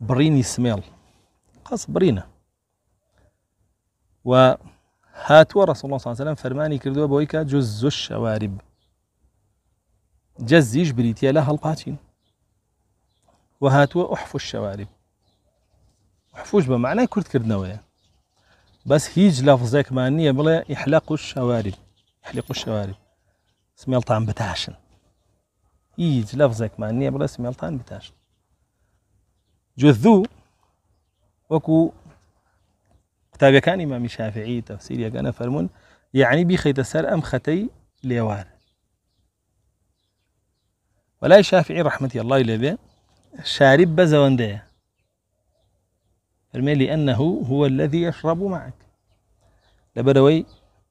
بريني سميل قص برينا و هاتوا رسول الله صلى الله عليه وسلم فرماني كردوا بويكا جزو الشوارب جز جبريتيا هلقاتين القاتين وهاتوا احفو الشوارب احفوش بمعنى كرد كردنويا بس هيج لفظك مانية بلا يحلق الشوارب يحلق الشوارب سميلطان بتاشن هيج لفظك مانية بلا سميلطان بتاشن جذو وكو كتاب كان إمام شافعي تفسير كان فرمون يعني بخيت السر أم ختي ليوار ولا شافعي رحمة الله لبي شارب بزوندية فرمي لأنه هو الذي يشرب معك لبدوي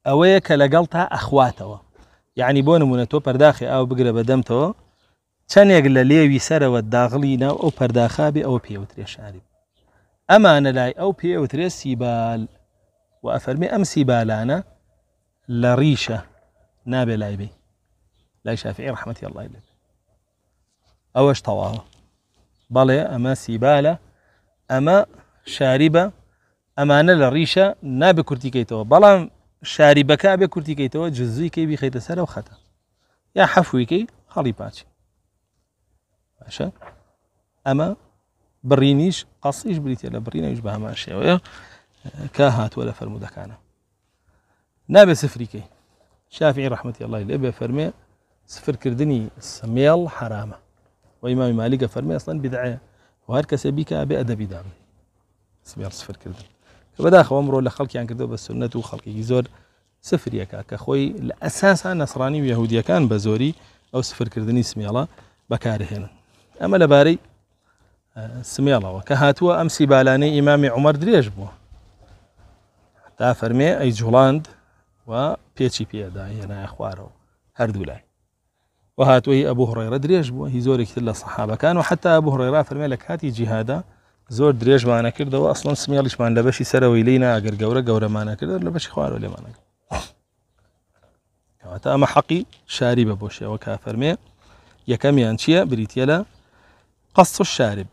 أويك لقلتها اخواته يعني بون منتو برداخي أو بقرب دمته چەندێک لە لێوی سەرەوە داغڵی ناو ئەو او ئەو شارب شاری ان لای او تری سیبال و ئەفەرمی ئەم سیبالانە لە ڕیشە نابێ لای بێ لای شافعی ڕحمەتی الله لێ ئەوەش تەواوە بەڵێ اما سیبالە ئەمە شاریبە ئەمانە لە ڕیشە نابێ کورتیکەیتەوە بەڵام شاریبەکە بێ کورتیکەیتەوە جززیکەی بیخیتە سەرە و خەتە یا کی خلی پاچی باشا اما برينيش قصيش بريتي لا برينا يشبه مع الشاويه كاهات ولا فرمو ذاك انا نابي سفريكي شافعي رحمه الله اللي ابي فرمي سفر كردني سميل حرامه وامام مالك فرمي اصلا بدعه وهركا سبيكا بادب دام سميال سفر كردن وداخل امره لخلقي عن كردو بس سنته وخلقي يزور سفر يا كاكا خوي نصراني ويهودي كان بزوري او سفر كردني سميلا بكاره هنا اما لباري آه، سمي الله وكهاتوا ئەم بالاني امام عمر درێژ بووە تا فەرمێ ئەی جوڵاند و پێچی پێدا هێنای خوارەوە هەردوو لای و هاتووی ئەبوو هڕێرە درێژ بووە هی زۆرێک تر لە سەحابەکان و حتا بۆ هڕێرا فەرمێ لە کاتی جیهادا واصلا سمي الله ئەسڵن سمێڵیشمان لە لينا سەرەوەی لی ناگەر گەورە گەورەمانە کرد لە بەشی خوارەوە لێمانەکە کەواتە ئەمە حقي شاربه بوشي کا فەرمێ يا چییە بریتە بريتيلا قص الشارب